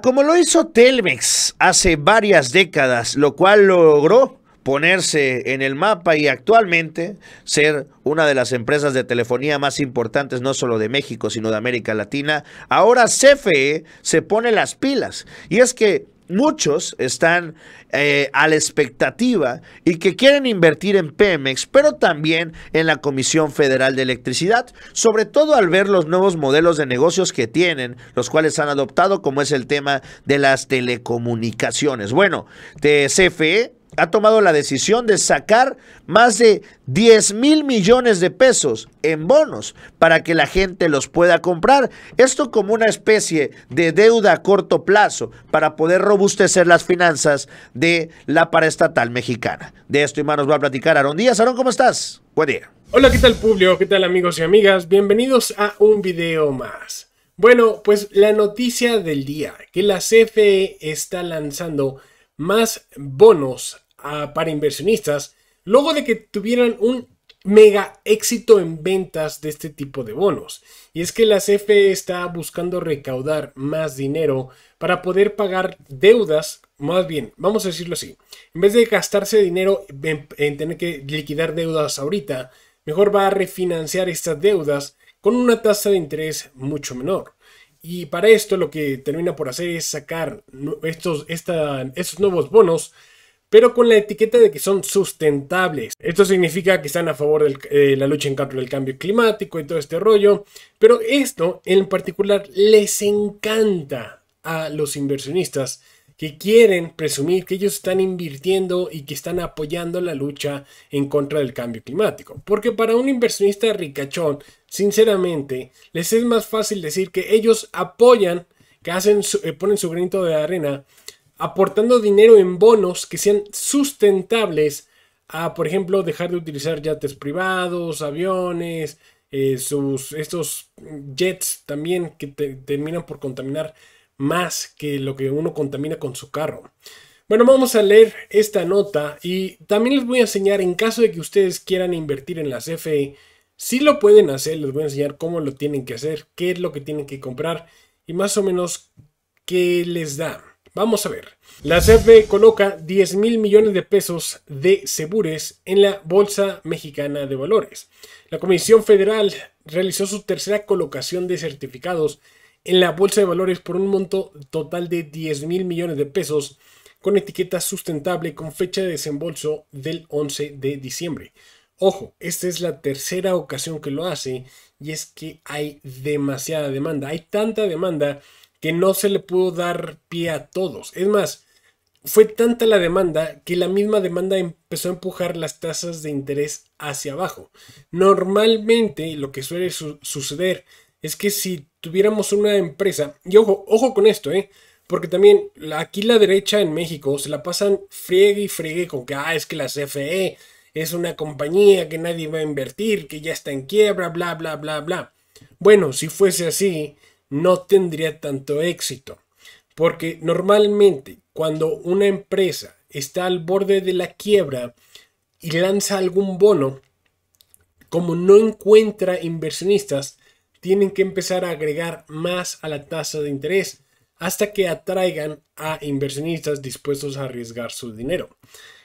como lo hizo Telmex hace varias décadas, lo cual logró ponerse en el mapa y actualmente ser una de las empresas de telefonía más importantes no solo de México, sino de América Latina, ahora CFE se pone las pilas. Y es que muchos están eh, a la expectativa y que quieren invertir en Pemex, pero también en la Comisión Federal de Electricidad, sobre todo al ver los nuevos modelos de negocios que tienen, los cuales han adoptado, como es el tema de las telecomunicaciones. Bueno, de CFE ha tomado la decisión de sacar más de 10 mil millones de pesos en bonos para que la gente los pueda comprar. Esto como una especie de deuda a corto plazo para poder robustecer las finanzas de la paraestatal mexicana. De esto y más nos va a platicar Aarón Díaz. Aarón, ¿cómo estás? Buen día. Hola, ¿qué tal público? ¿Qué tal amigos y amigas? Bienvenidos a un video más. Bueno, pues la noticia del día, que la CFE está lanzando más bonos para inversionistas, luego de que tuvieran un mega éxito en ventas de este tipo de bonos. Y es que la CFE está buscando recaudar más dinero para poder pagar deudas, más bien, vamos a decirlo así, en vez de gastarse dinero en, tener que liquidar deudas ahorita, mejor va a refinanciar estas deudas con una tasa de interés mucho menor. Y para esto lo que termina por hacer es sacar estos, estos nuevos bonos pero con la etiqueta de que son sustentables. Esto significa que están a favor de eh, la lucha en contra del cambio climático y todo este rollo, pero esto en particular les encanta a los inversionistas que quieren presumir que ellos están invirtiendo y que están apoyando la lucha en contra del cambio climático. Porque para un inversionista ricachón, sinceramente, les es más fácil decir que ellos apoyan, que hacen eh, ponen su granito de arena aportando dinero en bonos que sean sustentables a, por ejemplo, dejar de utilizar yates privados, aviones, eh, estos jets también que terminan por contaminar más que lo que uno contamina con su carro. Bueno, vamos a leer esta nota y también les voy a enseñar en caso de que ustedes quieran invertir en la CFE, si lo pueden hacer, les voy a enseñar cómo lo tienen que hacer, qué es lo que tienen que comprar y más o menos qué les da. Vamos a ver. La CFE coloca 10 mil millones de pesos de segures en la Bolsa Mexicana de Valores. La Comisión Federal realizó su tercera colocación de certificados en la Bolsa de Valores por un monto total de 10 mil millones de pesos con etiqueta sustentable con fecha de desembolso del 11 de diciembre. Ojo, esta es la tercera ocasión que lo hace y es que hay demasiada demanda. Hay tanta demanda que no se le pudo dar pie a todos. Es más, fue tanta la demanda que la misma demanda empezó a empujar las tasas de interés hacia abajo. Normalmente lo que suele suceder es que si tuviéramos una empresa, y ojo, ojo con esto, ¿eh? Porque también aquí la derecha en México se la pasan friegue y friegue con que, ah, es que la CFE es una compañía que nadie va a invertir, que ya está en quiebra, bla, bla, bla, bla. Bueno, si fuese así, no tendría tanto éxito. Porque normalmente cuando una empresa está al borde de la quiebra y lanza algún bono, como no encuentra inversionistas, tienen que empezar a agregar más a la tasa de interés hasta que atraigan a inversionistas dispuestos a arriesgar su dinero.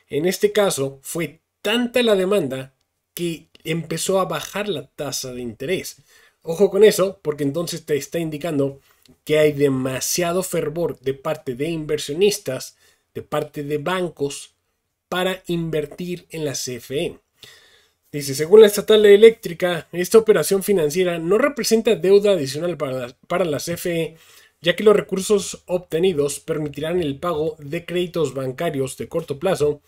En este caso, fue tanta la demanda que empezó a bajar la tasa de interés. Ojo con eso, porque entonces te está indicando que hay demasiado fervor de parte de inversionistas, de parte de bancos, para invertir en la CFE. Dice, según la estatal eléctrica, esta operación financiera no representa deuda adicional para la, para CFE, ya que los recursos obtenidos permitirán el pago de créditos bancarios de corto plazo.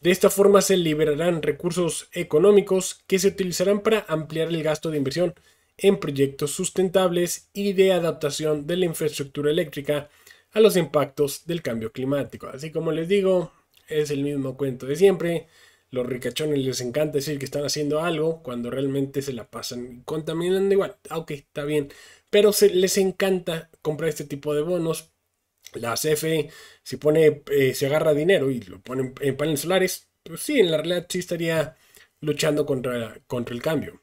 De esta forma se liberarán recursos económicos que se utilizarán para ampliar el gasto de inversión en proyectos sustentables y de adaptación de la infraestructura eléctrica a los impactos del cambio climático. Así como les digo, es el mismo cuento de siempre. Los ricachones les encanta decir que están haciendo algo cuando realmente se la pasan contaminando igual. aunque ah, está bien. Pero se, les encanta comprar este tipo de bonos. La CFE, si pone, eh, se agarra dinero y lo pone en paneles solares, pues sí, en la realidad sí estaría luchando contra, contra el cambio.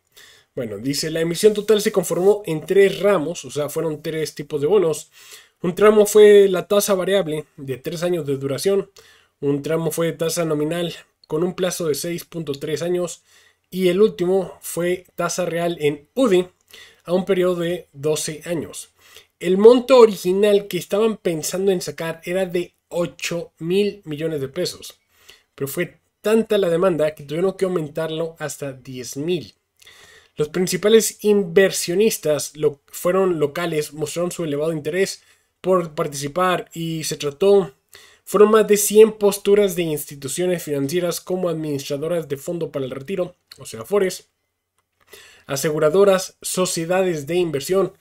Bueno, dice, la emisión total se conformó en tres ramos, o sea, fueron tres tipos de bonos. Un tramo fue la tasa variable de tres años de duración, un tramo fue tasa nominal con un plazo de 6.3 años y el último fue tasa real en UDI a un periodo de 12 años. El monto original que estaban pensando en sacar era de 8 mil millones de pesos, pero fue tanta la demanda que tuvieron que aumentarlo hasta 10 mil. Los principales inversionistas fueron locales, mostraron su elevado interés por participar y se trató fueron más de 100 posturas de instituciones financieras como administradoras de fondo para el retiro, o sea, fores aseguradoras, sociedades de inversión,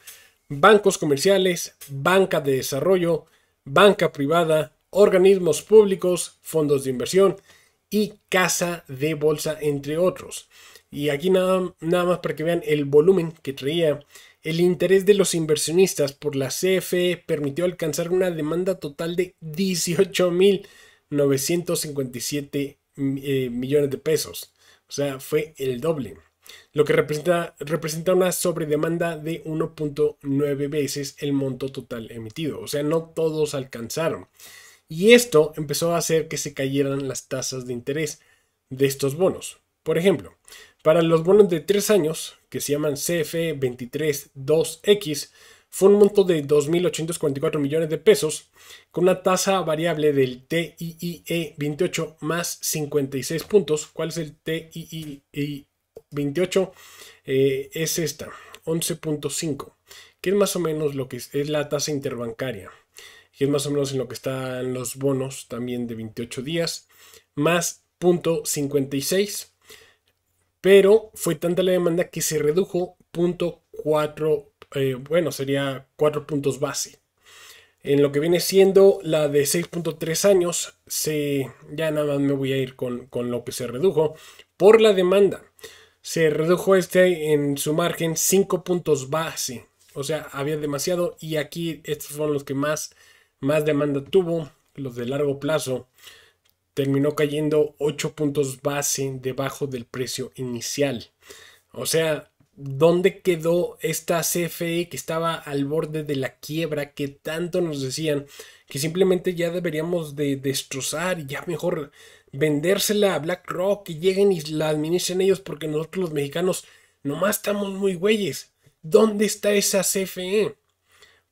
bancos comerciales, banca de desarrollo, banca privada, organismos públicos, fondos de inversión y Casa de Bolsa, entre otros. Y aquí nada, nada más para que vean el volumen que traía. El interés de los inversionistas por la CFE permitió alcanzar una demanda total de 18.957 eh, millones de pesos. O sea, fue el doble. Lo que representa, representa una sobredemanda de 1.9 veces el monto total emitido. O sea, no todos alcanzaron. Y esto empezó a hacer que se cayeran las tasas de interés de estos bonos. Por ejemplo, para los bonos de tres años, que se llaman CFE 232X, fue un monto de 2.844 millones de pesos, con una tasa variable del e TIIE 28 más 56 puntos. ¿Cuál es el e TIIE eh, 28? es esta, 11.5, que es más o menos lo que es la tasa interbancaria que es más o menos en lo que están los bonos también de 28 días, más .56. pero fue tanta la demanda que se redujo 0.4, eh, bueno, sería 4 puntos base. En lo que viene siendo la de 6.3 años, se, ya nada más me voy a ir con, lo que se redujo por la demanda. Se redujo este en su margen 5 puntos base. O sea, había demasiado y aquí estos son los que más más demanda tuvo, los de largo plazo, terminó cayendo 8 puntos base debajo del precio inicial. O sea, ¿dónde quedó esta CFE que estaba al borde de la quiebra que tanto nos decían que simplemente ya deberíamos de destrozar y ya mejor vendérsela a BlackRock y lleguen y la administren ellos porque nosotros los mexicanos nomás estamos muy güeyes? ¿Dónde está esa CFE?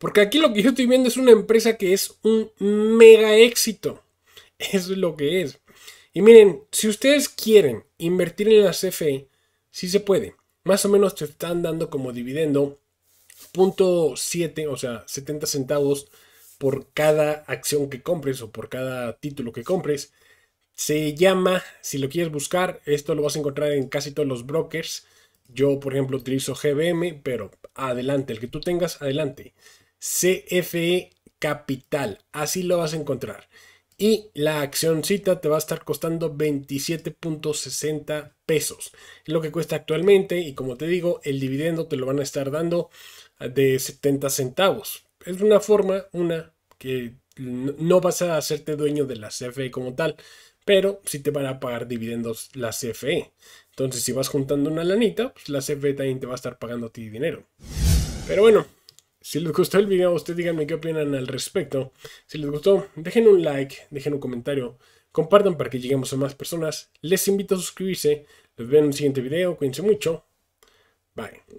Porque aquí lo que yo estoy viendo es una empresa que es un mega éxito. es lo que es. Y miren, si ustedes quieren invertir en la CFE, sí se puede. Más o menos te están dando como dividendo 0.7, o sea, 70 centavos por cada acción que compres o por cada título que compres. Se llama, si lo quieres buscar, esto lo vas a encontrar en casi todos los brokers. Yo, por ejemplo, utilizo GBM, pero adelante, el que tú tengas, adelante. CFE Capital. Así lo vas a encontrar. Y la accioncita te va a estar costando 27.60 pesos. lo que cuesta actualmente. Y como te digo, el dividendo te lo van a estar dando de 70 centavos. Es una forma, una, que no vas a hacerte dueño de la CFE como tal. Pero sí te van a pagar dividendos la CFE. Entonces, si vas juntando una lanita, pues la CFE también te va a estar pagando a ti dinero. Pero bueno, si les gustó el video, ustedes díganme qué opinan al respecto. Si les gustó, dejen un like, dejen un comentario, compartan para que lleguemos a más personas. Les invito a suscribirse. Los veo en un siguiente video. Cuídense mucho. Bye.